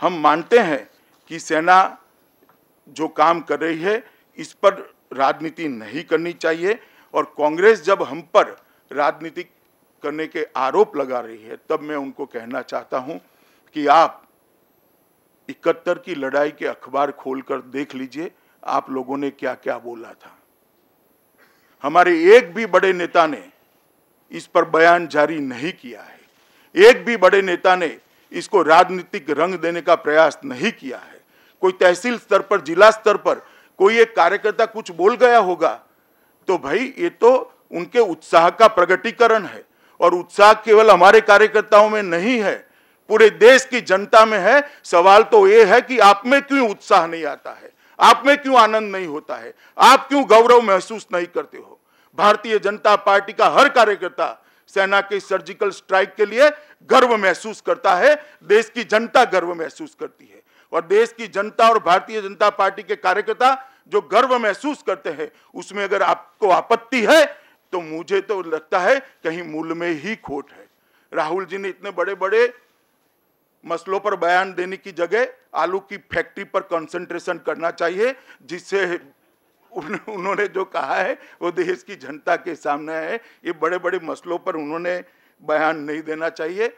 हम मानते हैं कि सेना जो काम कर रही है इस पर राजनीति नहीं करनी चाहिए और कांग्रेस जब हम पर राजनीति करने के आरोप लगा रही है तब मैं उनको कहना चाहता हूं कि आप इकहत्तर की लड़ाई के अखबार खोलकर देख लीजिए आप लोगों ने क्या क्या बोला था हमारे एक भी बड़े नेता ने इस पर बयान जारी नहीं किया है एक भी बड़े नेता ने इसको राजनीतिक रंग देने का प्रयास नहीं किया है कोई तहसील स्तर पर जिला स्तर पर कोई एक कार्यकर्ता कुछ बोल गया होगा तो भाई ये तो उनके उत्साह का प्रगटीकरण है और उत्साह केवल हमारे कार्यकर्ताओं में नहीं है पूरे देश की जनता में है सवाल तो ये है कि आप में क्यों उत्साह नहीं आता है आप में क्यों आनंद नहीं होता है आप क्यों गौरव महसूस नहीं करते हो भारतीय जनता पार्टी का हर कार्यकर्ता सेना के सर्जिकल स्ट्राइक के लिए गर्व महसूस करता है देश की जनता गर्व महसूस करती है और देश की जनता और भारतीय जनता पार्टी के कार्यकर्ता जो गर्व महसूस करते हैं उसमें अगर आपको आपत्ति है तो मुझे तो लगता है कहीं मूल में ही खोट है राहुल जी ने इतने बड़े बड़े मसलों पर बयान देने की जगह आलू की फैक्ट्री पर कंसंट्रेशन करना चाहिए जिससे उन, उन्होंने जो कहा है वो देश की जनता के सामने है ये बड़े बड़े मसलों पर उन्होंने बयान नहीं देना चाहिए